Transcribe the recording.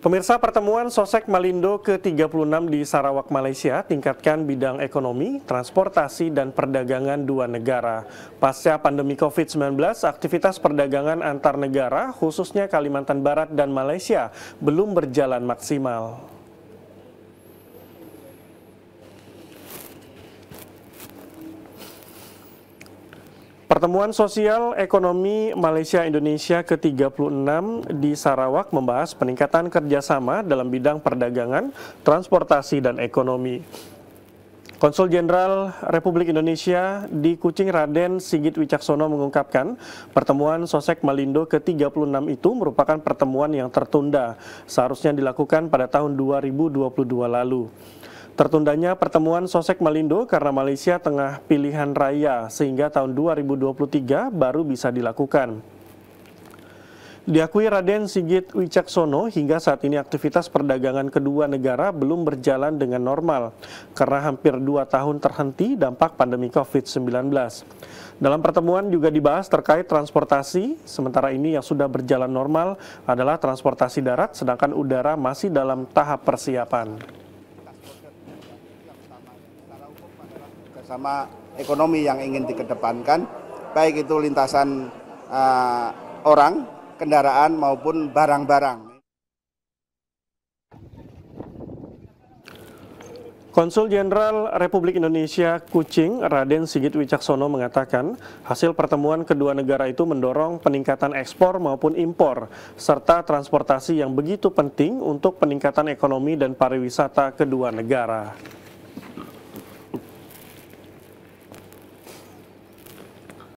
Pemirsa pertemuan Sosek Malindo ke-36 di Sarawak, Malaysia tingkatkan bidang ekonomi, transportasi, dan perdagangan dua negara. Pasca pandemi COVID-19, aktivitas perdagangan antar negara, khususnya Kalimantan Barat dan Malaysia, belum berjalan maksimal. Pertemuan Sosial Ekonomi Malaysia Indonesia ke-36 di Sarawak membahas peningkatan kerjasama dalam bidang perdagangan, transportasi, dan ekonomi. Konsul Jenderal Republik Indonesia di Kucing Raden Sigit Wicaksono mengungkapkan pertemuan Sosek Malindo ke-36 itu merupakan pertemuan yang tertunda seharusnya dilakukan pada tahun 2022 lalu. Tertundanya pertemuan Sosek Malindo karena Malaysia tengah pilihan raya sehingga tahun 2023 baru bisa dilakukan. Diakui Raden Sigit Wicaksono, hingga saat ini aktivitas perdagangan kedua negara belum berjalan dengan normal karena hampir dua tahun terhenti dampak pandemi COVID-19. Dalam pertemuan juga dibahas terkait transportasi, sementara ini yang sudah berjalan normal adalah transportasi darat, sedangkan udara masih dalam tahap persiapan. sama ekonomi yang ingin dikedepankan, baik itu lintasan uh, orang, kendaraan maupun barang-barang. Konsul Jenderal Republik Indonesia Kucing Raden Sigit Wicaksono mengatakan hasil pertemuan kedua negara itu mendorong peningkatan ekspor maupun impor serta transportasi yang begitu penting untuk peningkatan ekonomi dan pariwisata kedua negara.